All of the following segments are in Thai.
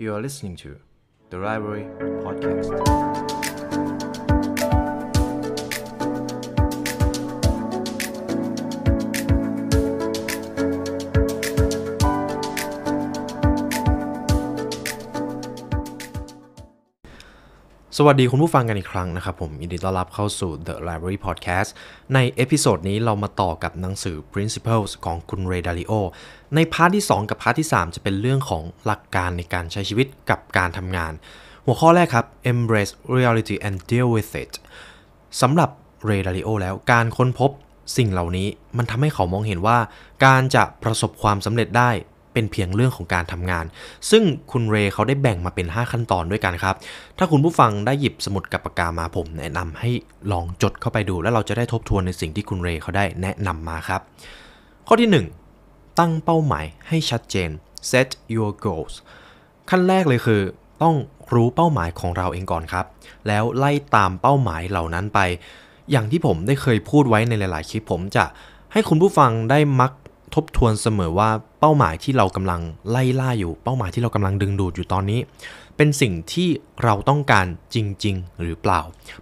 You are listening to The Library Podcast. สวัสดีคุณผู้ฟังกันอีกครั้งนะครับผมยินดีต้อนรับเข้าสู่ The Library Podcast ในเอพิโซดนี้เรามาต่อกับหนังสือ Principles ของคุณเรดาริโอในพาร์ทที่ 2 กับพาร์ทที่ 3 จะเป็นเรื่องของหลักการในการใช้ชีวิตกับการทำงาน หัวข้อแรกครับ Embrace Reality and Deal with It สำหรับเรดาริโอแล้วการค้นพบสิ่งเหล่านี้มันทำให้เขามองเห็นว่าการจะประสบความสำเร็จได้เป็นเพียงเรื่องของการทำงาน ซึ่งคุณเรเขาได้แบ่งมาเป็น 5 ขั้นตอนด้วยกันครับ ถ้าคุณผู้ฟังได้หยิบสมุดกับปากกามาผม แนะนำให้ลองจดเข้าไปดู แล้วเราจะได้ทบทวนในสิ่งที่คุณเรเขาได้แนะนำมาครับ ข้อที่ 1 ตั้งเป้าหมายให้ชัดเจน set your goals ขั้นแรกเลยคือต้องรู้เป้าหมายของเราเองก่อนครับ แล้วไล่ตามเป้าหมายเหล่านั้นไป อย่างที่ผมได้เคยพูดไว้ในหลาย ๆคลิปผม จะให้คุณผู้ฟังได้มักทบทวนเสมอว่าเป้าหมายที่เรากำลังไล่ล่าอยู่เป้าหมายที่เรากำลังดึงดูดอยู่ตอนนี้ เป็นสิ่งที่เราต้องการจริง ๆ หรือเปล่า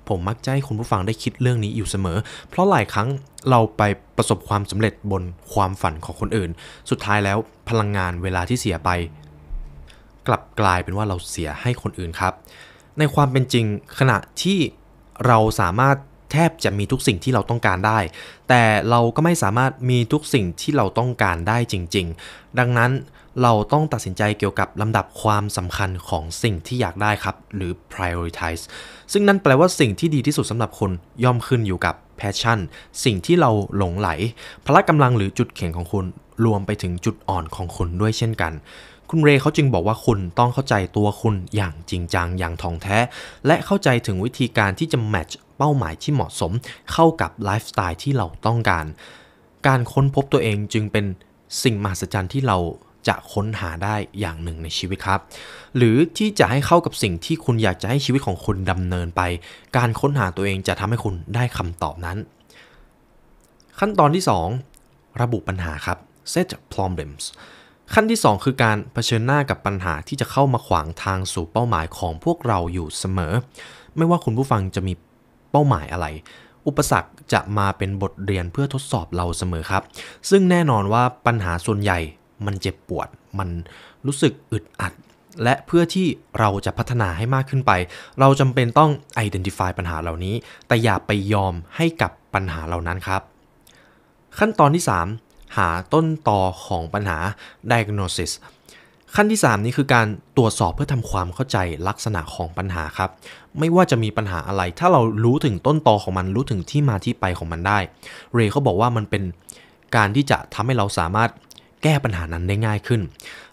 ผมมักจะให้คุณผู้ฟังได้คิดเรื่องนี้อยู่เสมอ เพราะหลายครั้งเราไปประสบความสำเร็จบนความฝันของคนอื่น สุดท้ายแล้วพลังงานเวลาที่เสียไป กลับกลายเป็นว่าเราเสียให้คนอื่นครับ ในความเป็นจริง ขณะที่เราสามารถแทบจะมีทุกสิ่งที่เราต้องการได้ แต่เราก็ไม่สามารถมีทุกสิ่งที่เราต้องการได้จริง ๆ ดังนั้นเราต้องตัดสินใจเกี่ยวกับลำดับความสำคัญของสิ่งที่อยากได้ครับ หรือ prioritize ซึ่งนั่นแปลว่าสิ่งที่ดีที่สุดสำหรับคนย่อมขึ้นอยู่กับ passion สิ่งที่เราหลงไหล พละกำลังหรือจุดแข็งของคุณ รวมไปถึงจุดอ่อนของคุณด้วยเช่นกัน คุณเรเขาจึงบอกว่าคุณต้องเข้าใจตัวคุณอย่างจริงจังอย่างท่องแท้ และเข้าใจถึงวิธีการที่จะแมทช h เป้าหมายที่เหมาะสมเข้ากับไลฟ์สไตล์ที่เราต้องการ การค้นพบตัวเองจึงเป็นสิ่งมหัศจรรย์ที่เราจะค้นหาได้อย่างหนึ่งในชีวิตครับ หรือที่จะให้เข้ากับสิ่งที่คุณอยากจะให้ชีวิตของคุณดำเนินไป การค้นหาตัวเองจะทำให้คุณได้คำตอบนั้น ขั้นตอนที่ 2 ระบุปัญหาครับ set problems ขั้นที่ 2 คือการเผชิญหน้ากับปัญหาที่จะเข้ามาขวางทางสู่เป้าหมายของพวกเราอยู่เสมอ ไม่ว่าคุณผู้ฟังจะมีป้าหมายอะไร อุปสรรคจะมาเป็นบทเรียนเพื่อทดสอบเราเสมอครับ ซึ่งแน่นอนว่าปัญหาส่วนใหญ่มันเจ็บปวด มันรู้สึกอึดอัด และเพื่อที่เราจะพัฒนาให้มากขึ้นไป เราจำเป็นต้อง identify ปัญหาเหล่านี้ แต่อย่าไปยอมให้กับปัญหาเหล่านั้นครับ ขั้นตอนที่ 3 หาต้นตอของปัญหา diagnosis ขั้นที่ 3 นี้คือการตรวจสอบเพื่อทำความเข้าใจลักษณะของปัญหาครับ ไม่ว่าจะมีปัญหาอะไร ถ้าเรารู้ถึงต้นตอของมันรู้ถึงที่มาที่ไปของมันได้ เรย์เขาบอกว่ามันเป็นการที่จะทำให้เราสามารถแก้ปัญหานั้นได้ง่ายขึ้น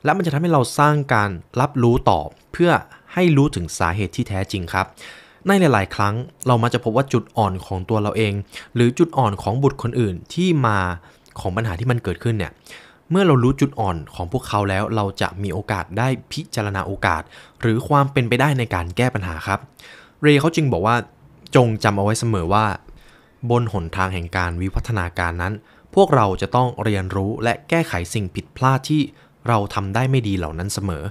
และมันจะทำให้เราสร้างการรับรู้ต่อเพื่อให้รู้ถึงสาเหตุที่แท้จริงครับ ในหลาย ๆ ครั้งเรามักจะพบว่าจุดอ่อนของตัวเราเอง หรือจุดอ่อนของบุตรคนอื่นที่มาของปัญหาที่มันเกิดขึ้นเนี่ยเมื่อเรารู้จุดอ่อนของพวกเขาแล้วเราจะมีโอกาสได้พิจารณาโอกาส หรือความเป็นไปได้ในการแก้ปัญหาครับ เรย์เขาจึงบอกว่าจงจำเอาไว้เสมอว่า บนหนทางแห่งการวิวัฒนาการนั้น พวกเราจะต้องเรียนรู้และแก้ไขสิ่งผิดพลาดที่เราทำได้ไม่ดีเหล่านั้นเสมอ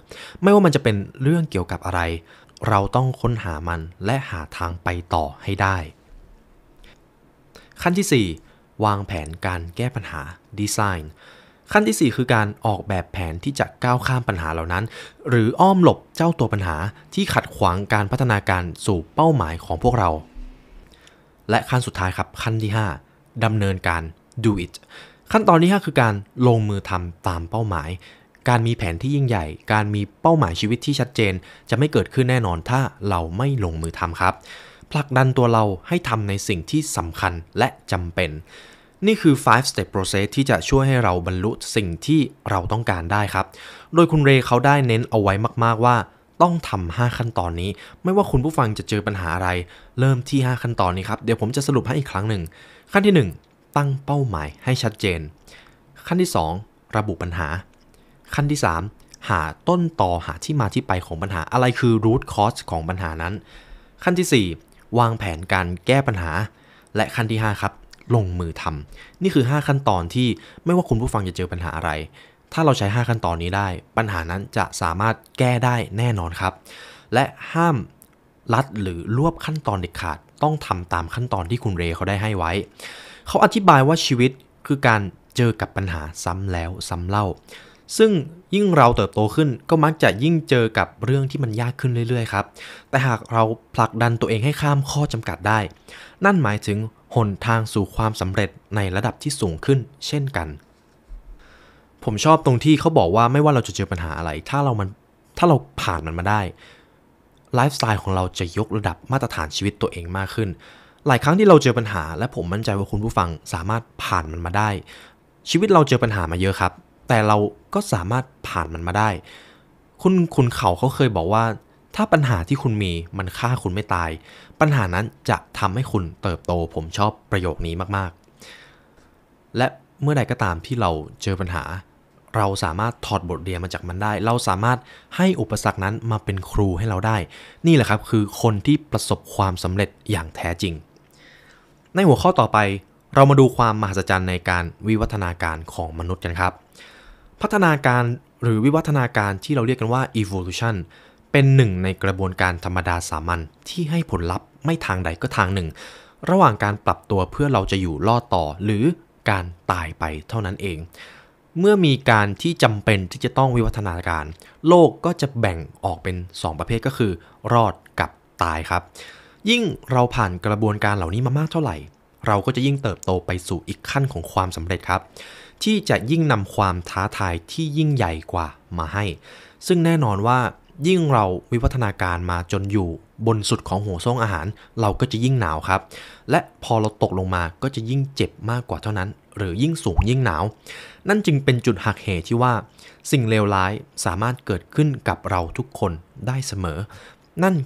ไม่ว่ามันจะเป็นเรื่องเกี่ยวกับอะไร เราต้องค้นหามันและหาทางไปต่อให้ได้ ขั้นที่4วางแผนการแก้ปัญหาดีไซน์ขั้นที่ 4 คือการออกแบบแผนที่จะก้าวข้ามปัญหาเหล่านั้น หรืออ้อมหลบเจ้าตัวปัญหาที่ขัดขวางการพัฒนาการสู่เป้าหมายของพวกเรา และขั้นสุดท้ายครับขั้นที่ 5 ดำเนินการ do it ขั้นตอนที่5คือการลงมือทำตามเป้าหมาย การมีแผนที่ยิ่งใหญ่การมีเป้าหมายชีวิตที่ชัดเจน จะไม่เกิดขึ้นแน่นอนถ้าเราไม่ลงมือทำครับผลักดันตัวเราให้ทำในสิ่งที่สำคัญและจำเป็นนี่คือ 5 step process ที่จะช่วยให้เราบรรลุสิ่งที่เราต้องการได้ครับ โดยคุณเรเขาได้เน้นเอาไว้มากๆว่าต้องทำ5ขั้นตอนนี้ ไม่ว่าคุณผู้ฟังจะเจอปัญหาอะไร เริ่มที่ 5 ขั้นตอนนี้ครับ เดี๋ยวผมจะสรุปให้อีกครั้งหนึ่ง ขั้นที่ 1 ตั้งเป้าหมายให้ชัดเจน ขั้นที่ 2 ระบุปัญหา ขั้นที่ 3 หาต้นต่อหาที่มาที่ไปของปัญหาอะไรคือ root cause ของปัญหานั้น ขั้นที่ 4 วางแผนการแก้ปัญหา และขั้นที่ 5 ครับลงมือทำ นี่คือ 5 ขั้นตอนที่ไม่ว่าคุณผู้ฟังจะเจอปัญหาอะไร ถ้าเราใช้5ขั้นตอนนี้ได้ ปัญหานั้นจะสามารถแก้ได้แน่นอนครับ และห้ามลัดหรือรวบขั้นตอนเด็ดขาดต้องทำตามขั้นตอนที่คุณเรเขาได้ให้ไว้ เขาอธิบายว่าชีวิตคือการเจอกับปัญหาซ้ำแล้วซ้ำเล่า ซึ่งยิ่งเราเติบโตขึ้น ก็มักจะยิ่งเจอกับเรื่องที่มันยากขึ้นเรื่อยๆครับแต่หากเราผลักดันตัวเองให้ข้ามข้อจำกัดได้ นั่นหมายถึงหนทางสู่ความสำเร็จในระดับที่สูงขึ้นเช่นกัน ผมชอบตรงที่เขาบอกว่าไม่ว่าเราจะเจอปัญหาอะไรถ้าเรามันถ้าเราผ่านมันมาได้ไลฟ์สไตล์ของเราจะยกระดับมาตรฐานชีวิตตัวเองมากขึ้นหลายครั้งที่เราเจอปัญหาและผมมั่นใจว่าคุณผู้ฟังสามารถผ่านมันมาได้ ชีวิตเราเจอปัญหามาเยอะครับ แต่เราก็สามารถผ่านมันมาได้ คุณคุณเขาเขาเคยบอกว่าถ้าปัญหาที่คุณมีมันฆ่าคุณไม่ตาย ปัญหานั้นจะทำให้คุณเติบโตผมชอบประโยคนี้มาก ๆ และเมื่อใดก็ตามที่เราเจอปัญหา เราสามารถถอดบทเรียนมาจากมันได้ เราสามารถให้อุปสรรคนั้นมาเป็นครูให้เราได้ นี่แหละครับคือคนที่ประสบความสำเร็จอย่างแท้จริง ในหัวข้อต่อไป เรามาดูความมหัศจรรย์ในการวิวัฒนาการของมนุษย์กันครับ พัฒนาการหรือวิวัฒนาการที่เราเรียกกันว่า evolution เป็นหนึ่งในกระบวนการธรรมดาสามัญ ที่ให้ผลลัพธ์ไม่ทางใดก็ทางหนึ่ง ระหว่างการปรับตัวเพื่อเราจะอยู่รอดต่อหรือการตายไปเท่านั้นเอง เมื่อมีการที่จำเป็นที่จะต้องวิวัฒนาการ โลกก็จะแบ่งออกเป็น 2 ประเภทก็คือรอดกับตายครับ ยิ่งเราผ่านกระบวนการเหล่านี้มามากเท่าไหร่ เราก็จะยิ่งเติบโตไปสู่อีกขั้นของความสำเร็จครับ ที่จะยิ่งนำความท้าทายที่ยิ่งใหญ่กว่ามาให้ ซึ่งแน่นอนว่ายิ่งเราวิวัฒนาการมาจนอยู่บนสุดของหัวซ่งอาหาร เราก็จะยิ่งหนาวครับ และพอเราตกลงมาก็จะยิ่งเจ็บมากกว่าเท่านั้น หรือยิ่งสูงยิ่งหนาว นั่นจึงเป็นจุดหักเหที่ว่า สิ่งเลวร้ายสามารถเกิดขึ้นกับเราทุกคนได้เสมอ นั่น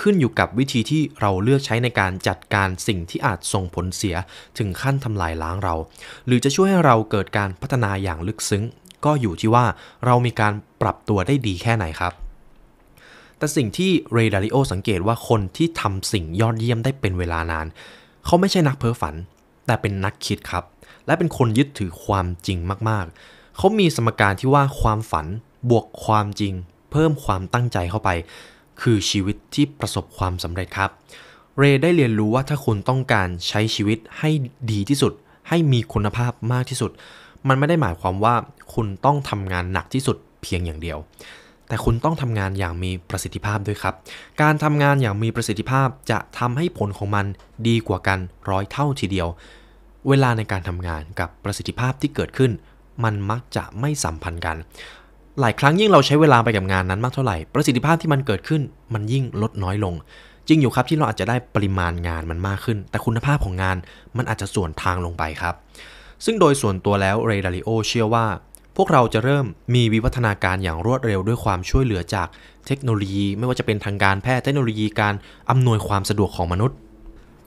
ขึ้นอยู่กับวิธีที่เราเลือกใช้ในการจัดการสิ่งที่อาจส่งผลเสียถึงขั้นทำลายล้างเรา หรือจะช่วยให้เราเกิดการพัฒนาอย่างลึกซึ้ง ก็อยู่ที่ว่าเรามีการปรับตัวได้ดีแค่ไหนครับแต่สิ่งที่เรดาริโอสังเกตว่าคนที่ทำสิ่งยอดเยี่ยมได้เป็นเวลานาน เขาไม่ใช่นักเพ้อฝัน แต่เป็นนักคิดครับ และเป็นคนยึดถือความจริงมากๆ เขามีสมการที่ว่าความฝันบวกความจริง เพิ่มความตั้งใจเข้าไป คือชีวิตที่ประสบความสำเร็จครับเรได้เรียนรู้ว่าถ้าคุณต้องการใช้ชีวิตให้ดีที่สุด ให้มีคุณภาพมากที่สุด มันไม่ได้หมายความว่าคุณต้องทำงานหนักที่สุดเพียงอย่างเดียวแต่คุณต้องทำงานอย่างมีประสิทธิภาพด้วยครับ การทำงานอย่างมีประสิทธิภาพจะทำให้ผลของมันดีกว่ากันร้อยเท่าทีเดียว เวลาในการทำงานกับประสิทธิภาพที่เกิดขึ้น มันมักจะไม่สัมพันธ์กัน หลายครั้งยิ่งเราใช้เวลาไปกับงานนั้นมากเท่าไหร่ประสิทธิภาพที่มันเกิดขึ้น มันยิ่งลดน้อยลงจริงอยู่ครับที่เราอาจจะได้ปริมาณงานมันมากขึ้น แต่คุณภาพของงานมันอาจจะส่วนทางลงไปครับ ซึ่งโดยส่วนตัวแล้วเรดาริโอเชื่อว่าพวกเราจะเริ่มมีวิวัฒนาการอย่างรวดเร็วด้วยความช่วยเหลือจากเทคโนโลยี ไม่ว่าจะเป็นทางการแพทย์เทคโนโลยีการอำนวยความสะดวกของมนุษย์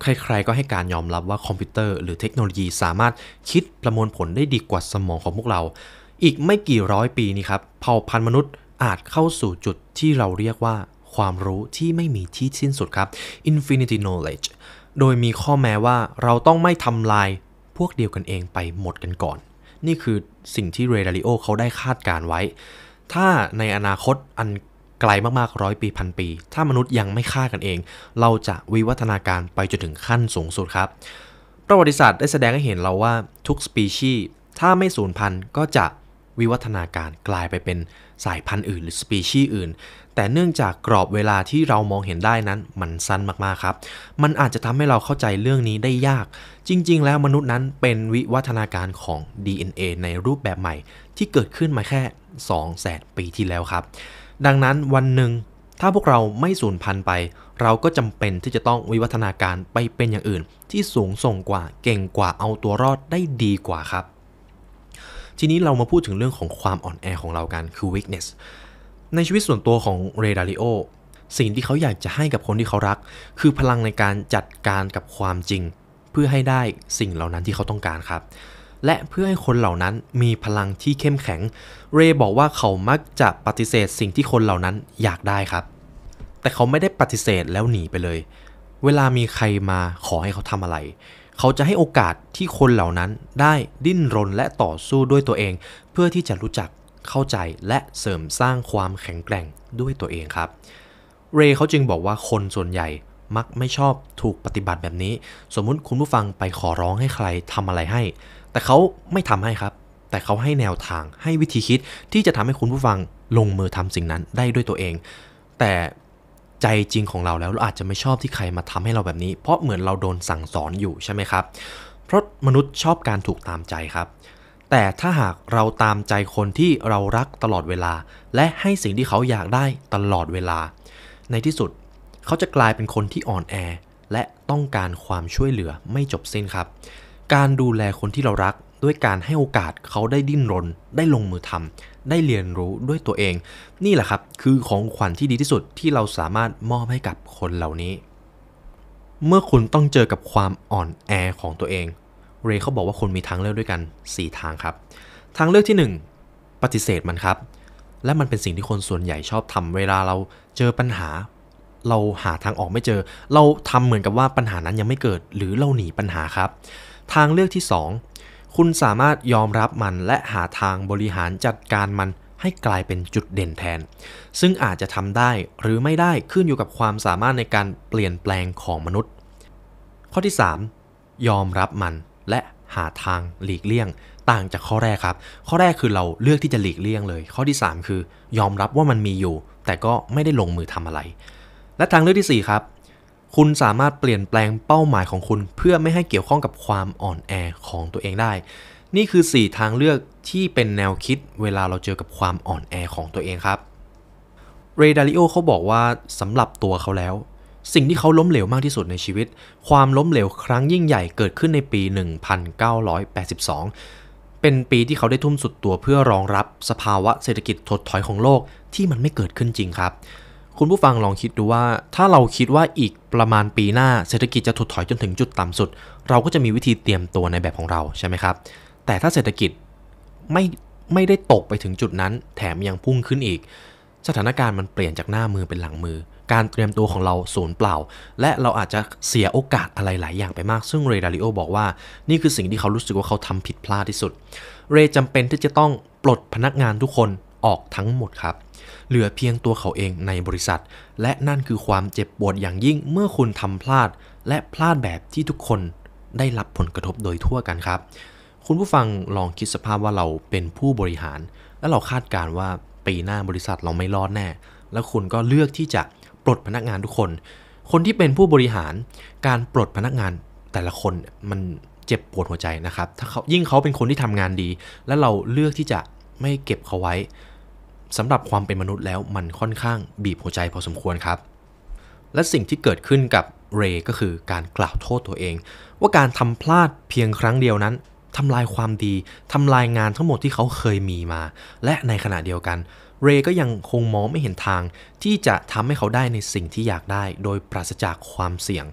ใครๆก็ให้การยอมรับว่าคอมพิวเตอร์ หรือเทคโนโลยีสามารถคิดประมวลผลได้ดีกว่าสมองของพวกเรา อีกไม่กี่ร้อยปีนี้ครับเผ่าพันธุ์มนุษย์อาจเข้าสู่จุดที่เราเรียกว่า ความรู้ที่ไม่มีที่สิ้นสุดครับ infinity knowledge โดยมีข้อแม้ว่าเราต้องไม่ทำลายพวกเดียวกันเองไปหมดกันก่อนนี่คือสิ่งที่เรดาริโอเขาได้คาดการไว้ ถ้าในอนาคตอันไกลมากๆร้อยปีพันปี ถ้ามนุษย์ยังไม่ฆ่ากันเอง เราจะวิวัฒนาการไปจนถึงขั้นสูงสุดครับ ประวัติศาสตร์ได้แสดงให้เห็นเราว่าทุกสปีชีส์ถ้าไม่สูญพันธุ์ก็จะวิวัฒนาการกลายไปเป็นสายพันธุ์อื่นหรือสปีชีส์อื่นแต่เนื่องจากกรอบเวลาที่เรามองเห็นได้นั้นมันสั้นมากๆครับ มันอาจจะทำให้เราเข้าใจเรื่องนี้ได้ยาก จริงๆ แล้วมนุษย์นั้นเป็นวิวัฒนาการของ DNA ในรูปแบบใหม่ ที่เกิดขึ้นมาแค่2แสนปีที่แล้วครับ ดังนั้นวันหนึ่ง ถ้าพวกเราไม่สูญพันธุ์ไป เราก็จำเป็นที่จะต้องวิวัฒนาการไปเป็นอย่างอื่น ที่สูงส่งกว่าเก่งกว่าเอาตัวรอดได้ดีกว่าครับ ทีนี้เรามาพูดถึงเรื่องของความอ่อนแอของเรากันคือ weakness ในชีวิตส่วนตัวของเรดาริโอสิ่งที่เขาอยากจะให้กับคนที่เขารัก คือพลังในการจัดการกับความจริง เพื่อให้ได้สิ่งเหล่านั้นที่เขาต้องการครับ และเพื่อให้คนเหล่านั้นมีพลังที่เข้มแข็ง เรบอกว่าเขามักจะปฏิเสธสิ่งที่คนเหล่านั้นอยากได้ครับ แต่เขาไม่ได้ปฏิเสธแล้วหนีไปเลย เวลามีใครมาขอให้เขาทำอะไร เขาจะให้โอกาสที่คนเหล่านั้น ได้ดิ้นรนและต่อสู้ด้วยตัวเอง เพื่อที่จะรู้จักเข้าใจและเสริมสร้างความแข็งแกร่งด้วยตัวเองครับ เรย์เขาจึงบอกว่าคนส่วนใหญ่มักไม่ชอบถูกปฏิบัติแบบนี้ สมมุติคุณผู้ฟังไปขอร้องให้ใครทำอะไรให้ แต่เขาไม่ทำให้ครับ แต่เขาให้แนวทางให้วิธีคิดที่จะทำให้คุณผู้ฟังลงมือทำสิ่งนั้นได้ด้วยตัวเอง แต่ใจจริงของเราแล้วเราอาจจะไม่ชอบที่ใครมาทำให้เราแบบนี้ เพราะเหมือนเราโดนสั่งสอนอยู่ใช่ไหมครับ เพราะมนุษย์ชอบการถูกตามใจครับแต่ถ้าหากเราตามใจคนที่เรารักตลอดเวลา และให้สิ่งที่เขาอยากได้ตลอดเวลา ในที่สุดเขาจะกลายเป็นคนที่อ่อนแอและต้องการความช่วยเหลือไม่จบสิ้นครับ การดูแลคนที่เรารัก ด้วยการให้โอกาสเขาได้ดิ้นรน ได้ลงมือทำ ได้เรียนรู้ด้วยตัวเอง นี่แหละครับคือของขวัญที่ดีที่สุดที่เราสามารถมอบให้กับคนเหล่านี้ เมื่อคุณต้องเจอกับความอ่อนแอของตัวเองเรเขาบอกว่าคนมีทางเลือกด้วยกัน 4 ทางครับทางเลือกที่ 1 ปฏิเสธมันครับ และมันเป็นสิ่งที่คนส่วนใหญ่ชอบทำเวลาเราเจอปัญหา เราหาทางออกไม่เจอ เราทำเหมือนกับว่าปัญหานั้นยังไม่เกิดหรือเราหนีปัญหาครับ ทางเลือกที่ 2 คุณสามารถยอมรับมันและหาทางบริหารจัดการมันให้กลายเป็นจุดเด่นแทน ซึ่งอาจจะทำได้หรือไม่ได้ขึ้นอยู่กับความสามารถในการเปลี่ยนแปลงของมนุษย์ ข้อที่ 3 ยอมรับมันหาทางหลีกเลี่ยงต่างจากข้อแรกครับข้อแรกคือเราเลือกที่จะหลีกเลี่ยงเลย ข้อที่ 3 คือยอมรับว่ามันมีอยู่ แต่ก็ไม่ได้ลงมือทำอะไร และทางเลือกที่ 4 ครับ คุณสามารถเปลี่ยนแปลงเป้าหมายของคุณเพื่อไม่ให้เกี่ยวข้องกับความอ่อนแอของตัวเองได้ นี่คือ 4 ทางเลือกที่เป็นแนวคิด เวลาเราเจอกับความอ่อนแอของตัวเองครับเรดาริโอเขาบอกว่าสำหรับตัวเขาแล้วสิ่งที่เขาล้มเหลวมากที่สุดในชีวิต ความล้มเหลวครั้งยิ่งใหญ่เกิดขึ้นในปี1982 เป็นปีที่เขาได้ทุ่มสุดตัวเพื่อรองรับสภาวะเศรษฐกิจถดถอยของโลกที่มันไม่เกิดขึ้นจริงครับ คุณผู้ฟังลองคิดดูว่าถ้าเราคิดว่าอีกประมาณปีหน้าเศรษฐกิจจะถดถอยจนถึงจุดต่ำสุด เราก็จะมีวิธีเตรียมตัวในแบบของเราใช่ไหมครับ แต่ถ้าเศรษฐกิจไม่ไม่ได้ตกไปถึงจุดนั้นแถมยังพุ่งขึ้นอีก สถานการณ์มันเปลี่ยนจากหน้ามือเป็นหลังมือการเตรียมตัวของเราศูนย์เปล่า และเราอาจจะเสียโอกาสอะไรหลายอย่างไปมากซึ่งเรดาริโอบอกว่า นี่คือสิ่งที่เขารู้สึกว่าเขาทำผิดพลาดที่สุด เรจำเป็นที่จะต้องปลดพนักงานทุกคนออกทั้งหมดครับ เหลือเพียงตัวเขาเองในบริษัท และนั่นคือความเจ็บปวดอย่างยิ่งเมื่อคุณทำพลาดและพลาดแบบที่ทุกคนได้รับผลกระทบโดยทั่วกันครับ คุณผู้ฟังลองคิดสภาพว่าเราเป็นผู้บริหาร และเราคาดการว่าปีหน้าบริษัทเราไม่รอดแน่แล้วคุณก็เลือกที่จะปลดพนักงานทุกคน คนที่เป็นผู้บริหาร การปลดพนักงานแต่ละคนมันเจ็บปวดหัวใจนะครับ ถ้าเขายิ่งเขาเป็นคนที่ทำงานดี และเราเลือกที่จะไม่เก็บเขาไว้ สำหรับความเป็นมนุษย์แล้วมันค่อนข้างบีบหัวใจพอสมควรครับ และสิ่งที่เกิดขึ้นกับเรก็คือการกล่าวโทษตัวเอง ว่าการทำพลาดเพียงครั้งเดียวนั้นทำลายความดีทำลายงานทั้งหมดที่เขาเคยมีมา และในขณะเดียวกันเรก็ยังคงมองไม่เห็นทาง ที่จะทำให้เขาได้ในสิ่งที่อยากได้ โดยปราศจากความเสี่ยง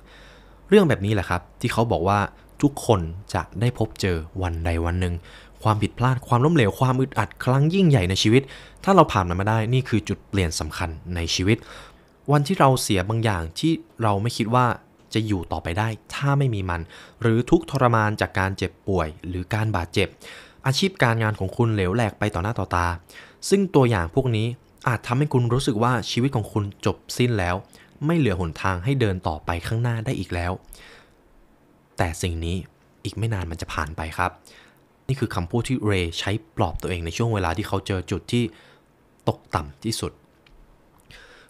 เรื่องแบบนี้ แหละครับ ที่เขาบอกว่าทุกคนจะได้พบเจอวันใดวันหนึ่ง ความผิดพลาดความล้มเหลวความอึดอัดครั้งยิ่งใหญ่ในชีวิต ถ้าเราผ่านมันมาได้นี่คือจุดเปลี่ยนสำคัญในชีวิต วันที่เราเสียบางอย่างที่เราไม่คิดว่าจะอยู่ต่อไปได้ ถ้าไม่มีมัน หรือทุกทรมานจากการเจ็บป่วย หรือการบาดเจ็บ อาชีพการงานของคุณเหลวแหลกไปต่อหน้าต่อตาซึ่งตัวอย่างพวกนี้อาจทำให้คุณรู้สึกว่าชีวิตของคุณจบสิ้นแล้ว ไม่เหลือหนทางให้เดินต่อไปข้างหน้าได้อีกแล้ว แต่สิ่งนี้อีกไม่นานมันจะผ่านไปครับ นี่คือคำพูดที่เรย์ใช้ปลอบตัวเองในช่วงเวลาที่เขาเจอจุดที่ตกต่ำที่สุด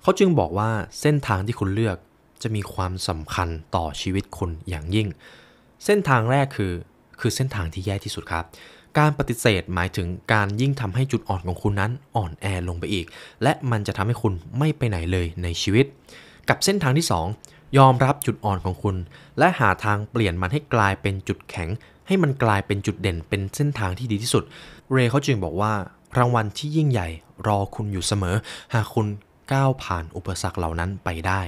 เขาจึงบอกว่าเส้นทางที่คุณเลือกจะมีความสำคัญต่อชีวิตคุณอย่างยิ่ง เส้นทางแรกคือคือเส้นทางที่แย่ที่สุดครับการปฏิเสธหมายถึงการยิ่งทำให้จุดอ่อนของคุณนั้นอ่อนแอลงไปอีก และมันจะทำให้คุณไม่ไปไหนเลยในชีวิต กับเส้นทางที่ 2 ยอมรับจุดอ่อนของคุณ และหาทางเปลี่ยนมันให้กลายเป็นจุดแข็ง ให้มันกลายเป็นจุดเด่นเป็นเส้นทางที่ดีที่สุด เรเขาจึงบอกว่ารางวัลที่ยิ่งใหญ่รอคุณอยู่เสมอ หากคุณก้าวผ่านอุปสรรคเหล่านั้นไปได้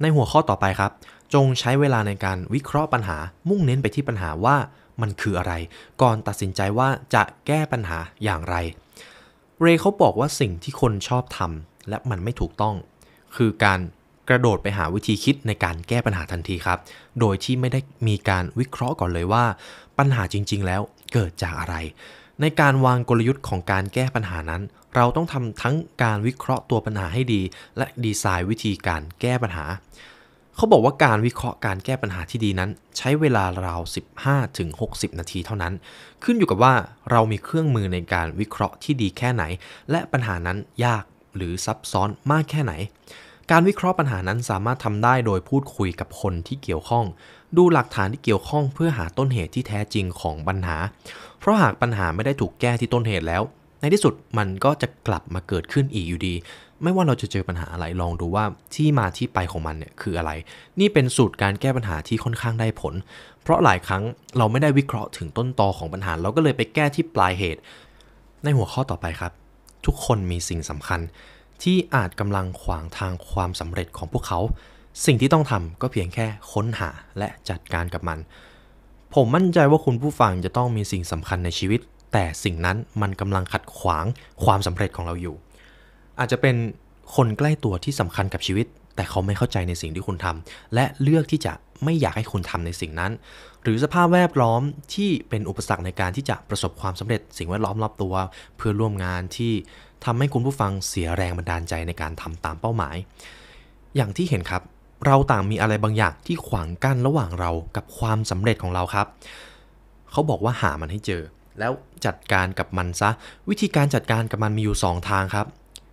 ในหัวข้อต่อไปครับ จงใช้เวลาในการวิเคราะห์ปัญหามุ่งเน้นไปที่ปัญหาว่ามันคืออะไรก่อนตัดสินใจว่าจะแก้ปัญหาอย่างไร เรย์เขาบอกว่าสิ่งที่คนชอบทำและมันไม่ถูกต้อง คือการกระโดดไปหาวิธีคิดในการแก้ปัญหาทันทีครับ โดยที่ไม่ได้มีการวิเคราะห์ก่อนเลยว่าปัญหาจริงๆแล้วเกิดจากอะไร ในการวางกลยุทธ์ของการแก้ปัญหานั้น เราต้องทำทั้งการวิเคราะห์ตัวปัญหาให้ดี และดีไซน์วิธีการแก้ปัญหาเขาบอกว่าการวิเคราะห์การแก้ปัญหาที่ดีนั้น ใช้เวลาราว15-60 นาทีเท่านั้น ขึ้นอยู่กับว่าเรามีเครื่องมือในการวิเคราะห์ที่ดีแค่ไหน และปัญหานั้นยากหรือซับซ้อนมากแค่ไหน การวิเคราะห์ปัญหานั้นสามารถทำได้โดยพูดคุยกับคนที่เกี่ยวข้อง ดูหลักฐานที่เกี่ยวข้องเพื่อหาต้นเหตุที่แท้จริงของปัญหา เพราะหากปัญหาไม่ได้ถูกแก้ที่ต้นเหตุแล้ว ในที่สุดมันก็จะกลับมาเกิดขึ้นอีกอยู่ดีไม่ว่าเราจะเจอปัญหาอะไรลองดูว่าที่มาที่ไปของมันเนี่ยคืออะไร นี่เป็นสูตรการแก้ปัญหาที่ค่อนข้างได้ผล เพราะหลายครั้งเราไม่ได้วิเคราะห์ถึงต้นตอของปัญหา เราก็เลยไปแก้ที่ปลายเหตุ ในหัวข้อต่อไปครับ ทุกคนมีสิ่งสำคัญ ที่อาจกำลังขวางทางความสำเร็จของพวกเขา สิ่งที่ต้องทำก็เพียงแค่ค้นหาและจัดการกับมัน ผมมั่นใจว่าคุณผู้ฟังจะต้องมีสิ่งสำคัญในชีวิต แต่สิ่งนั้นมันกำลังขัดขวางความสำเร็จของเราอยู่อาจจะเป็นคนใกล้ตัวที่สำคัญกับชีวิต แต่เขาไม่เข้าใจในสิ่งที่คุณทำ และเลือกที่จะไม่อยากให้คุณทำในสิ่งนั้น หรือสภาพแวดล้อมที่เป็นอุปสรรคในการที่จะประสบความสำเร็จสิ่งแวดล้อมรอบตัว เพื่อร่วมงานที่ทำให้คุณผู้ฟังเสียแรงบันดาลใจในการทำตามเป้าหมาย อย่างที่เห็นครับ เราต่างมีอะไรบางอย่างที่ขวางกั้นระหว่างเรากับความสำเร็จของเราครับ เขาบอกว่าหามันให้เจอ แล้วจัดการกับมันซะ วิธีการจัดการกับมันมีอยู่ 2 ทางครับ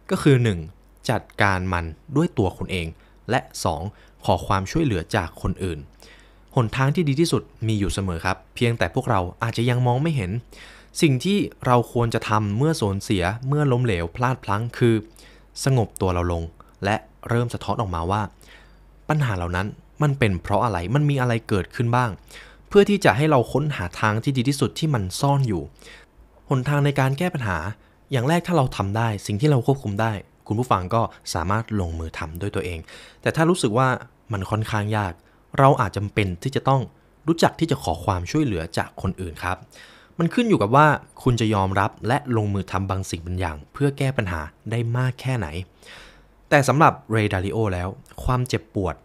ก็คือ 1. จัดการมันด้วยตัวคุณเอง และ 2. ขอความช่วยเหลือจากคนอื่น หนทางที่ดีที่สุดมีอยู่เสมอครับ เพียงแต่พวกเราอาจจะยังมองไม่เห็น สิ่งที่เราควรจะทำเมื่อสูญเสียเมื่อล้มเหลวพลาดพลั้งคือ สงบตัวเราลง และเริ่มสะท้อนออกมาว่า ปัญหาเหล่านั้นมันเป็นเพราะอะไรมันมีอะไรเกิดขึ้นบ้าง เพื่อที่จะให้เราค้นหาทางที่ดีที่สุดที่มันซ่อนอยู่ หนทางในการแก้ปัญหาอย่างแรกถ้าเราทำได้สิ่งที่เราควบคุมได้ คุณผู้ฟังก็สามารถลงมือทำด้วยตัวเอง แต่ถ้ารู้สึกว่ามันค่อนข้างยาก เราอาจจำเป็นที่จะต้องรู้จักที่จะขอความช่วยเหลือจากคนอื่นครับ มันขึ้นอยู่กับว่าคุณจะยอมรับและลงมือทำบางสิ่งบางอย่าง เพื่อแก้ปัญหาได้มากแค่ไหน แต่สำหรับเรดาริโอแล้ว ความเจ็บปวด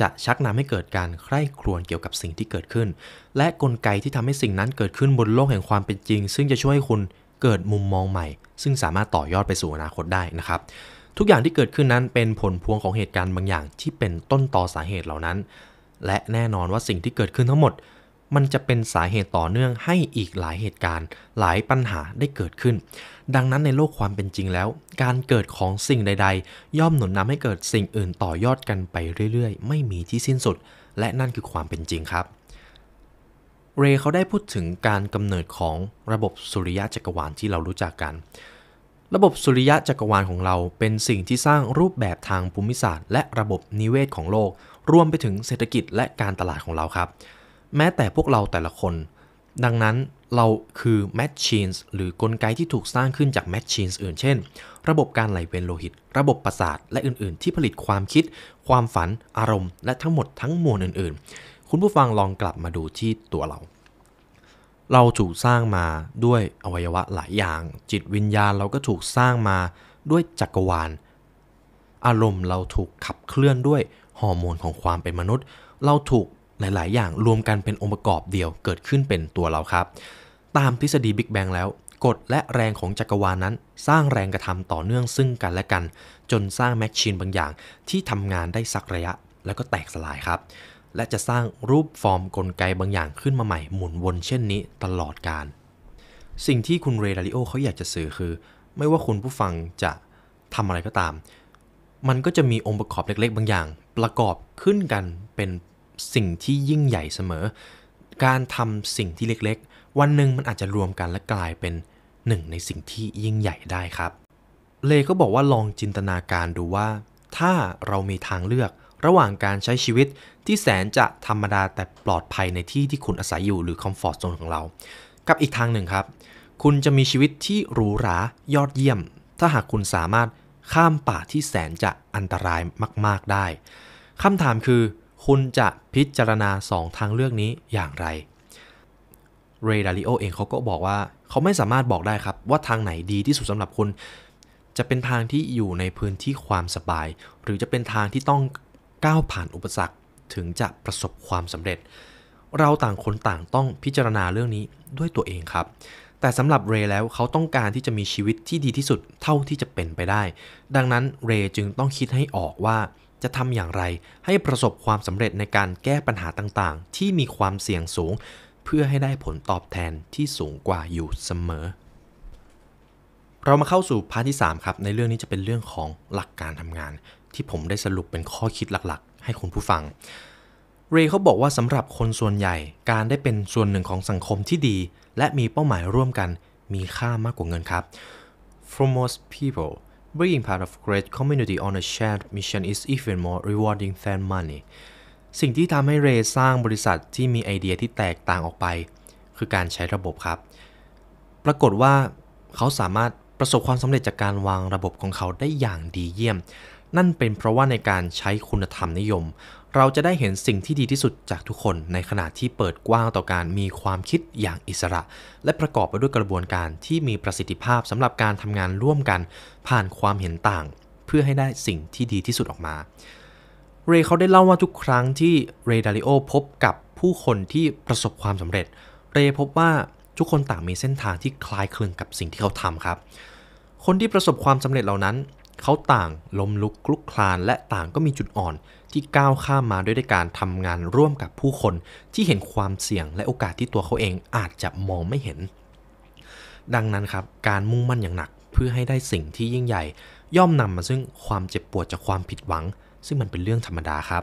จะชักนำให้เกิดการใคร่ครวญเกี่ยวกับสิ่งที่เกิดขึ้น และกลไกที่ทำให้สิ่งนั้นเกิดขึ้นบนโลกแห่งความเป็นจริง ซึ่งจะช่วยให้คุณเกิดมุมมองใหม่ซึ่งสามารถต่อยอดไปสู่อนาคตได้นะครับทุกอย่างที่เกิดขึ้นนั้นเป็นผลพวงของเหตุการณ์บางอย่าง ที่เป็นต้นตอสาเหตุเหล่านั้น และแน่นอนว่าสิ่งที่เกิดขึ้นทั้งหมด มันจะเป็นสาเหตุต่อเนื่องให้อีกหลายเหตุการณ์หลายปัญหาได้เกิดขึ้น ดังนั้นในโลกความเป็นจริงแล้ว การเกิดของสิ่งใด ๆ ย่อมหนุนนำให้เกิดสิ่งอื่นต่อยอดกันไปเรื่อยๆ ไม่มีที่สิ้นสุด และนั่นคือความเป็นจริงครับเรเขาได้พูดถึงการกำเนิดของระบบสุริยะจักรวาลที่เรารู้จักกัน ระบบสุริยะจักรวาลของเราเป็นสิ่งที่สร้างรูปแบบทางภูมิศาสตร์และระบบนิเวศของโลก รวมไปถึงเศรษฐกิจและการตลาดของเราครับ แม้แต่พวกเราแต่ละคน ดังนั้นเราคือแมชชีนส์หรือกลไกที่ถูกสร้างขึ้นจากแมชชีนส์อื่นเช่น ระบบการไหลเวียนโลหิต ระบบประสาทและอื่น ๆ ที่ผลิตความคิด ความฝันอารมณ์และทั้งหมดทั้งมวลอื่น ๆคุณผู้ฟังลองกลับมาดูที่ตัวเรา เราถูกสร้างมาด้วยอวัยวะหลายอย่าง จิตวิญญาณเราก็ถูกสร้างมาด้วยจักรวาล อารมณ์เราถูกขับเคลื่อนด้วยฮอร์โมนของความเป็นมนุษย์ เราถูกหลายๆ อย่างรวมกันเป็นองค์ประกอบเดียว เกิดขึ้นเป็นตัวเราครับ ตามทฤษฎีบิ๊กแบงแล้วกฎและแรงของจักรวาลนั้น สร้างแรงกระทำต่อเนื่องซึ่งกันและกัน จนสร้างแมชชีนบางอย่างที่ทำงานได้สักระยะแล้วก็แตกสลายครับและจะสร้างรูปฟอร์มกลไกบางอย่างขึ้นมาใหม่หมุนวนเช่นนี้ตลอดการ สิ่งที่คุณเรดาริโอเขาอยากจะสื่อคือ ไม่ว่าคุณผู้ฟังจะทำอะไรก็ตาม มันก็จะมีองค์ประกอบเล็ก ๆ บางอย่าง ประกอบขึ้นกันเป็นสิ่งที่ยิ่งใหญ่เสมอ การทำสิ่งที่เล็กๆ วันหนึ่งมันอาจจะรวมกันและกลายเป็น หนึ่งในสิ่งที่ยิ่งใหญ่ได้ครับเลก็บอกว่าลองจินตนาการดูว่า ถ้าเรามีทางเลือกระหว่างการใช้ชีวิตที่แสนจะธรรมดาแต่ปลอดภัยในที่ที่คุณอาศัยอยู่หรือคอมฟอร์ตโซนของเรา กับอีกทางหนึ่งครับ คุณจะมีชีวิตที่หรูหรายอดเยี่ยม ถ้าหากคุณสามารถข้ามป่าที่แสนจะอันตรายมาก ๆได้ คำถามคือคุณจะพิจารณา 2ทางเลือกนี้อย่างไรเรดาริโอเองเขาก็บอกว่า เขาไม่สามารถบอกได้ครับ ว่าทางไหนดีที่สุดสำหรับคุณ จะเป็นทางที่อยู่ในพื้นที่ความสบาย หรือจะเป็นทางที่ต้องก้าวผ่านอุปสรรคถึงจะประสบความสำเร็จ เราต่างคนต่างต้องพิจารณาเรื่องนี้ด้วยตัวเองครับ แต่สำหรับเรย์แล้วเขาต้องการที่จะมีชีวิตที่ดีที่สุดเท่าที่จะเป็นไปได้ ดังนั้นเรย์จึงต้องคิดให้ออกว่าจะทำอย่างไรให้ประสบความสำเร็จในการแก้ปัญหาต่างๆ ที่มีความเสี่ยงสูง เพื่อให้ได้ผลตอบแทนที่สูงกว่าอยู่เสมอ เรามาเข้าสู่พาร์ทที่ 3 ครับ ในเรื่องนี้จะเป็นเรื่องของหลักการทำงาน ที่ผมได้สรุปเป็นข้อคิดหลักให้คุณผู้ฟังเรย์เขาบอกว่าสำหรับคนส่วนใหญ่การได้เป็นส่วนหนึ่งของสังคมที่ดี และมีเป้าหมายร่วมกันมีค่ามากกว่าเงินครับ For most people being part of great community on a shared mission is even more rewarding than money สิ่งที่ทำให้เรย์สร้างบริษัทที่มีไอเดียที่แตกต่างออกไป คือการใช้ระบบครับ ปรากฏว่าเขาสามารถประสบความสำเร็จจากการวางระบบของเขาได้อย่างดีเยี่ยมนั่นเป็นเพราะว่าในการใช้คุณธรรมนิยม เราจะได้เห็นสิ่งที่ดีที่สุดจากทุกคน ในขณะที่เปิดกว้างต่อการมีความคิดอย่างอิสระ และประกอบไปด้วยกระบวนการที่มีประสิทธิภาพสำหรับการทำงานร่วมกัน ผ่านความเห็นต่าง เพื่อให้ได้สิ่งที่ดีที่สุดออกมาเรเขาได้เล่าว่าทุกครั้งที่เรดาริโอพบกับผู้คนที่ประสบความสำเร็จเรพบว่าทุกคนต่างมีเส้นทางที่คล้ายคลึงกับสิ่งที่เขาทำครับ คนที่ประสบความสำเร็จเหล่านั้นเขาต่างล้มลุกคลุกคลานและต่างก็มีจุดอ่อน ที่ก้าวข้ามมาด้วยการทำงานร่วมกับผู้คน ที่เห็นความเสี่ยงและโอกาสที่ตัวเขาเองอาจจะมองไม่เห็น ดังนั้นครับการมุ่งมั่นอย่างหนักเพื่อให้ได้สิ่งที่ยิ่งใหญ่ ย่อมนำมาซึ่งความเจ็บปวดจากความผิดหวัง ซึ่งมันเป็นเรื่องธรรมดาครับ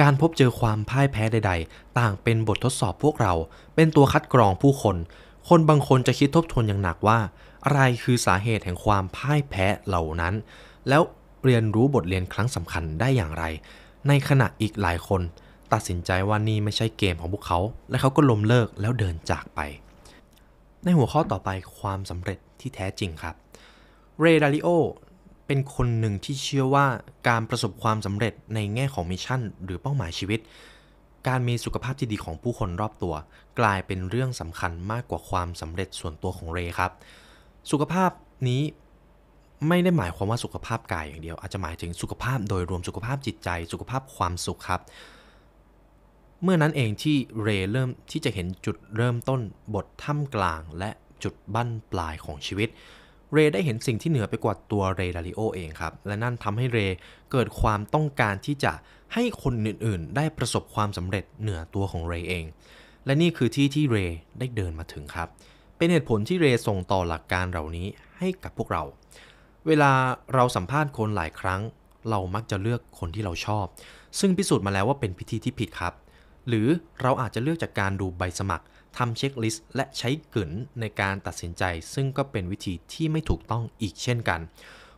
การพบเจอความพ่ายแพ้ใด ๆ ต่างเป็นบททดสอบพวกเราเป็นตัวคัดกรองผู้คน คนบางคนจะคิดทบทวนอย่างหนักว่า อะไรคือสาเหตุแห่งความพ่ายแพ้เหล่านั้นแล้วเรียนรู้บทเรียนครั้งสำคัญได้อย่างไร ในขณะอีกหลายคน ตัดสินใจว่านี่ไม่ใช่เกมของพวกเขาและเขาก็ล้มเลิกแล้วเดินจากไป ในหัวข้อต่อไปความสำเร็จที่แท้จริงครับเรดาริโอเป็นคนหนึ่งที่เชื่อว่าการประสบความสำเร็จในแง่ของมิชชั่น หรือเป้าหมายชีวิต การมีสุขภาพที่ดีของผู้คนรอบตัว กลายเป็นเรื่องสำคัญมากกว่าความสำเร็จส่วนตัวของเรครับ สุขภาพนี้ไม่ได้หมายความว่าสุขภาพกายอย่างเดียว อาจจะหมายถึงสุขภาพโดยรวมสุขภาพจิตใจสุขภาพความสุขครับ เมื่อนั้นเองที่ เรเริ่มที่จะเห็นจุดเริ่มต้นบทถ้ำกลางและจุดบั้นปลายของชีวิต เรได้เห็นสิ่งที่เหนือไปกว่าตัวเรดาริโอเองครับและนั่นทำให้เร เกิดความต้องการที่จะให้คนอื่น ๆ ได้ประสบความสำเร็จเหนือตัวของเรเอง และนี่คือที่ที่เร ได้เดินมาถึงครับ เป็นเหตุผลที่เรส่งต่อหลักการเหล่านี้ให้กับพวกเราเวลาเราสัมภาษณ์คนหลายครั้ง เรามักจะเลือกคนที่เราชอบ ซึ่งพิสูจน์มาแล้วว่าเป็นพิธีที่ผิดครับ หรือเราอาจจะเลือกจากการดูใบสมัคร ทำเช็คลิสต์และใช้กลืนในการตัดสินใจ ซึ่งก็เป็นวิธีที่ไม่ถูกต้องอีกเช่นกัน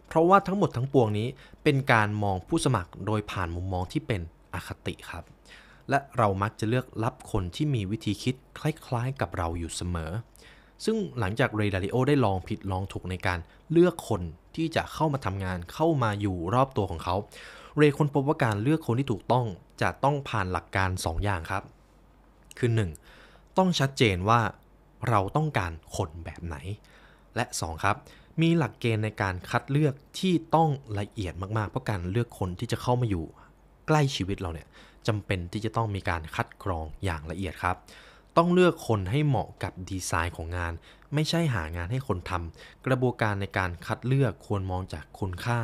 เพราะว่าทั้งหมดทั้งปวงนี้ เป็นการมองผู้สมัครโดยผ่านมุมมองที่เป็นอคติครับ และเรามักจะเลือกรับคนที่มีวิธีคิดคล้าย ๆ กับเราอยู่เสมอ ซึ่งหลังจากเรดาริโอได้ลองผิดลองถูกในการเลือกคนที่จะเข้ามาทำงานเข้ามาอยู่รอบตัวของเขา เรย์คนพบว่าการเลือกคนที่ถูกต้องจะต้องผ่านหลักการ 2 อย่างครับ คือ 1. ต้องชัดเจนว่าเราต้องการคนแบบไหน และ 2 ครับ มีหลักเกณฑ์ในการคัดเลือกที่ต้องละเอียดมากๆ เพราะการเลือกคนที่จะเข้ามาอยู่ใกล้ชีวิตเราเนี่ยจำเป็นที่จะต้องมีการคัดกรองอย่างละเอียดครับต้องเลือกคนให้เหมาะกับดีไซน์ของงาน ไม่ใช่หางานให้คนทำ กระบวนการในการคัดเลือกควรมองจากคุณค่า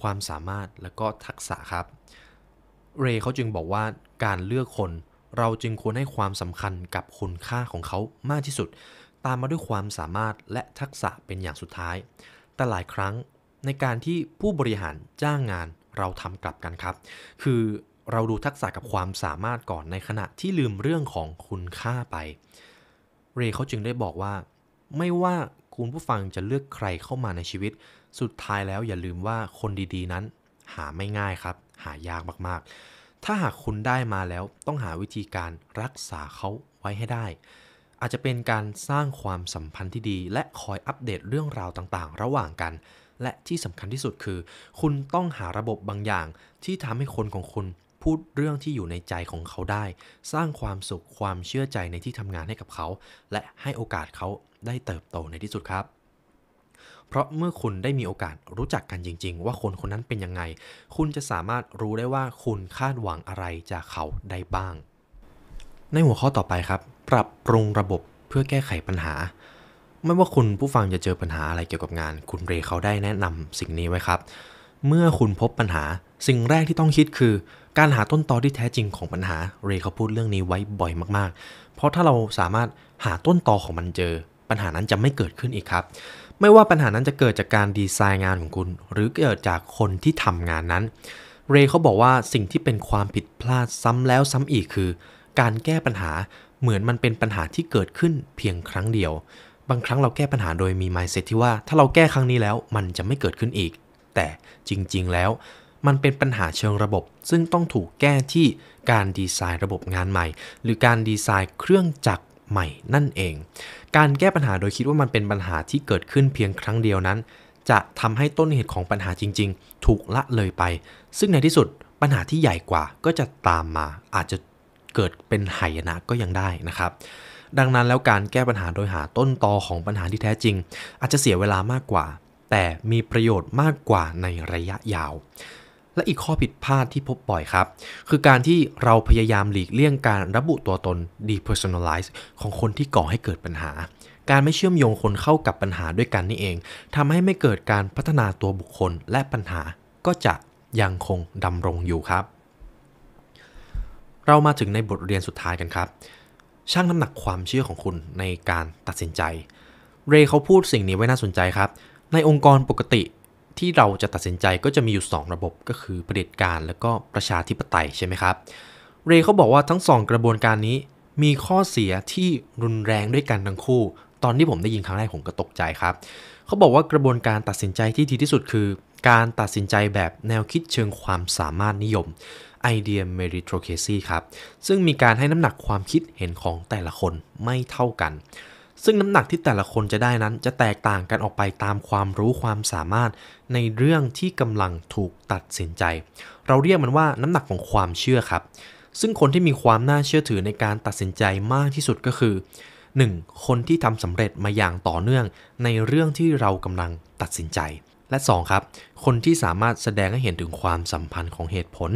ความสามารถและก็ทักษะครับเรย์เขาจึงบอกว่าการเลือกคนเราจึงควรให้ความสำคัญกับคุณค่าของเขามากที่สุด ตามมาด้วยความสามารถและทักษะเป็นอย่างสุดท้าย แต่หลายครั้งในการที่ผู้บริหารจ้างงานเราทำกลับกันครับ คือเราดูทักษะกับความสามารถก่อนในขณะที่ลืมเรื่องของคุณค่าไป เรเขาจึงได้บอกว่า ไม่ว่าคุณผู้ฟังจะเลือกใครเข้ามาในชีวิต สุดท้ายแล้วอย่าลืมว่าคนดีๆ นั้น หาไม่ง่ายครับ หายากมากๆ ถ้าหากคุณได้มาแล้วต้องหาวิธีการรักษาเขาไว้ให้ได้ อาจจะเป็นการสร้างความสัมพันธ์ที่ดี และคอยอัปเดตเรื่องราวต่างๆ ระหว่างกัน และที่สำคัญที่สุดคือ คุณต้องหาระบบบางอย่างที่ทำให้คนของคุณพูดเรื่องที่อยู่ในใจของเขาได้ สร้างความสุข ความเชื่อใจในที่ทำงานให้กับเขา และให้โอกาสเขาได้เติบโตในที่สุดครับ เพราะเมื่อคุณได้มีโอกาสรู้จักกันจริง ๆ ว่าคนคนนั้นเป็นยังไง คุณจะสามารถรู้ได้ว่าคุณคาดหวังอะไรจากเขาได้บ้าง ในหัวข้อต่อไปครับ ปรับปรุงระบบเพื่อแก้ไขปัญหา ไม่ว่าคุณผู้ฟังจะเจอปัญหาอะไรเกี่ยวกับงาน คุณเรเขาได้แนะนำสิ่งนี้ไว้ครับ เมื่อคุณพบปัญหา สิ่งแรกที่ต้องคิดคือการหาต้นตอที่แท้จริงของปัญหา เรเขาพูดเรื่องนี้ไว้บ่อยมากๆ เพราะถ้าเราสามารถหาต้นตอของมันเจอ ปัญหานั้นจะไม่เกิดขึ้นอีกครับ ไม่ว่าปัญหานั้นจะเกิดจากการดีไซน์งานของคุณ หรือเกิดจากคนที่ทำงานนั้น เรเขาบอกว่าสิ่งที่เป็นความผิดพลาดซ้ำแล้วซ้ำอีกคือ การแก้ปัญหา เหมือนมันเป็นปัญหาที่เกิดขึ้นเพียงครั้งเดียว บางครั้งเราแก้ปัญหาโดยมี mindset ที่ว่าถ้าเราแก้ครั้งนี้แล้วมันจะไม่เกิดขึ้นอีก แต่จริงๆ แล้วมันเป็นปัญหาเชิงระบบซึ่งต้องถูกแก้ที่การดีไซน์ระบบงานใหม่ หรือการดีไซน์เครื่องจักรใหม่นั่นเอง การแก้ปัญหาโดยคิดว่ามันเป็นปัญหาที่เกิดขึ้นเพียงครั้งเดียวนั้น จะทำให้ต้นเหตุของปัญหาจริง ๆ ถูกละเลยไป ซึ่งในที่สุดปัญหาที่ใหญ่กว่าก็จะตามมาอาจจะเกิดเป็นไหายนะก็ยังได้นะครับดังนั้นแล้วการแก้ปัญหาโดยหาต้นตอของปัญหาที่แท้จริง อาจจะเสียเวลามากกว่า แต่มีประโยชน์มากกว่าในระยะยาวและอีกข้อผิดพลาดที่พบบ่อยครับ คือการที่เราพยายามหลีกเลี่ยงการระบุตัวตน depersonalize ของคนที่ก่อให้เกิดปัญหา การไม่เชื่อมโยงคนเข้ากับปัญหาด้วยกันนี่เองทำให้ไม่เกิดการพัฒนาตัวบุคคลและปัญหาก็จะยังคงดำรงอยู่ครับ เรามาถึงในบทเรียนสุดท้ายกันครับ ช่างน้ำหนักความเชื่อของคุณในการตัดสินใจเรย์เขาพูดสิ่งนี้ไว้น่าสนใจครับ ในองค์กรปกติที่เราจะตัดสินใจก็จะมีอยู่ 2 ระบบก็คือเผด็จการ และก็ประชาธิปไตยใช่ไหมครับ เรเขาบอกว่าทั้ง2กระบวนการนี้มีข้อเสียที่รุนแรงด้วยกันทั้งคู่ ตอนที่ผมได้ยินครั้งแรกผมก็ตกใจครับ เขาบอกว่ากระบวนการตัดสินใจที่ดีที่สุดคือการตัดสินใจแบบแนวคิดเชิงความสามารถนิยม idea m e r i t โ c r a c y ครับ ซึ่งมีการให้น้ำหนักความคิดเห็นของแต่ละคนไม่เท่ากันซึ่งน้ำหนักที่แต่ละคนจะได้นั้นจะแตกต่างกันออกไปตามความรู้ความสามารถในเรื่องที่กำลังถูกตัดสินใจ เราเรียกมันว่าน้ำหนักของความเชื่อครับ ซึ่งคนที่มีความน่าเชื่อถือในการตัดสินใจมากที่สุดก็คือ 1. คนที่ทำสำเร็จมาอย่างต่อเนื่องในเรื่องที่เรากำลังตัดสินใจ และ 2 ครับ คนที่สามารถแสดงให้เห็นถึงความสัมพันธ์ของเหตุผล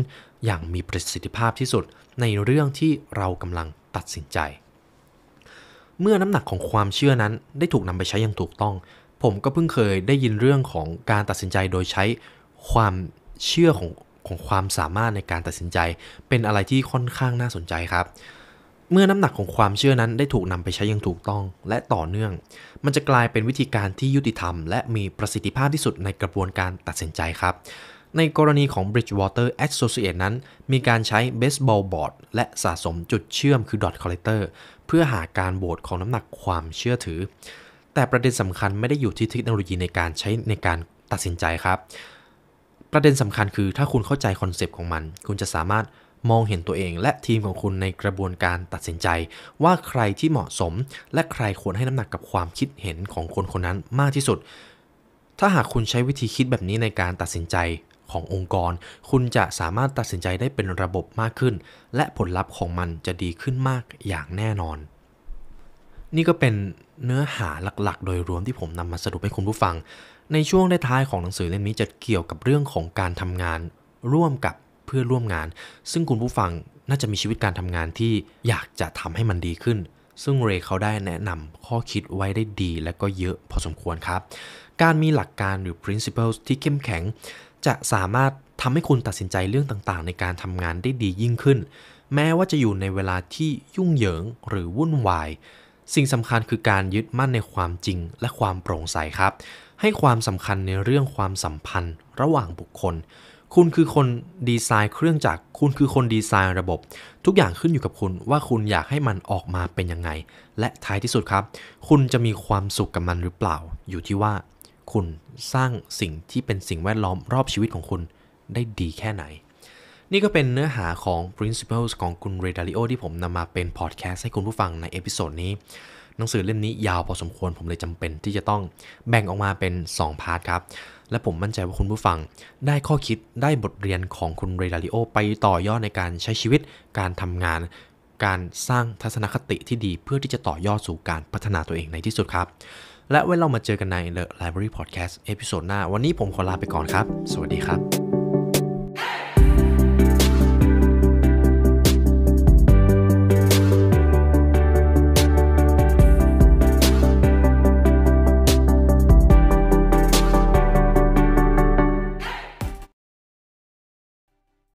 อย่างมีประสิทธิภาพที่สุด ในเรื่องที่เรากำลังตัดสินใจเมื่อน้ำหนักของความเชื่อนั้นได้ถูกนำไปใช้อย่างถูกต้อง ผมก็เพิ่งเคยได้ยินเรื่องของการตัดสินใจโดยใช้ความเชื่อของของความสามารถในการตัดสินใจ เป็นอะไรที่ค่อนข้างน่าสนใจครับ เมื่อน้ำหนักของความเชื่อนั้นได้ถูกนำไปใช้อย่างถูกต้องและต่อเนื่อง มันจะกลายเป็นวิธีการที่ยุติธรรม และมีประสิทธิภาพที่สุดในกระบวนการตัดสินใจครับ ในกรณีของ Bridgewater Associate s นั้น มีการใช้ baseball board และสะสมจุดเชื่อมคือ dot collector เพื่อหาการโหวตของน้ำหนักความเชื่อถือ แต่ประเด็นสำคัญไม่ได้อยู่ที่เทคโนโลยีในการใช้ในการตัดสินใจครับ ประเด็นสำคัญคือถ้าคุณเข้าใจคอนเซปต์ของมัน คุณจะสามารถมองเห็นตัวเอง และทีมของคุณในกระบวนการตัดสินใจ ว่าใครที่เหมาะสม และใครควรให้น้ำหนักกับความคิดเห็นของคนคนนั้นมากที่สุด ถ้าหากคุณใช้วิธีคิดแบบนี้ในการตัดสินใจขององค์กร คุณจะสามารถตัดสินใจได้เป็นระบบมากขึ้น และผลลัพธ์ของมันจะดีขึ้นมากอย่างแน่นอน นี่ก็เป็นเนื้อหาหลักๆโดยรวมที่ผมนำมาสรุปให้คุณผู้ฟัง ในช่วงท้ายของหนังสือเล่มนี้จะเกี่ยวกับเรื่องของการทำงาน ร่วมกับเพื่อร่วมงาน ซึ่งคุณผู้ฟังน่าจะมีชีวิตการทำงานที่อยากจะทำให้มันดีขึ้น ซึ่งเรเขาได้แนะนำข้อคิดไว้ได้ดี และก็เยอะพอสมควรครับ การมีหลักการหรือ principles ที่เข้มแข็งจะสามารถทำให้คุณตัดสินใจเรื่องต่างๆ ในการทำงานได้ดียิ่งขึ้น แม้ว่าจะอยู่ในเวลาที่ยุ่งเหยิงหรือวุ่นวาย สิ่งสำคัญคือการยึดมั่นในความจริง และความโปร่งใสครับ ให้ความสำคัญในเรื่องความสัมพันธ์ ระหว่างบุคคล คุณคือคนดีไซน์เครื่องจักรคุณคือคนดีไซน์ระบบ ทุกอย่างขึ้นอยู่กับคุณว่าคุณอยากให้มันออกมาเป็นยังไง และท้ายที่สุดครับ คุณจะมีความสุขกับมันหรือเปล่าอยู่ที่ว่าคุณสร้างสิ่งที่เป็นสิ่งแวดล้อมรอบชีวิตของคุณได้ดีแค่ไหน นี่ก็เป็นเนื้อหาของ principles ของคุณเรดาริโอที่ผมนำมาเป็นพอดแคสต์ให้คุณผู้ฟังในเอพิโซดนี้ หนังสือเล่มนี้ยาวพอสมควรผมเลยจำเป็นที่จะต้องแบ่งออกมาเป็น 2 พาร์ทครับ และผมมั่นใจว่าคุณผู้ฟังได้ข้อคิดได้บทเรียนของคุณเรดาริโอไปต่อยอดในการใช้ชีวิต การทำงาน การสร้างทัศนคติที่ดีเพื่อที่จะต่อยอดสู่การพัฒนาตัวเองในที่สุดครับและไว้เรามาเจอกันใน The Library Podcast เอพิโซดหน้า วันนี้ผมขอลาไปก่อนครับ สวัสดีครับ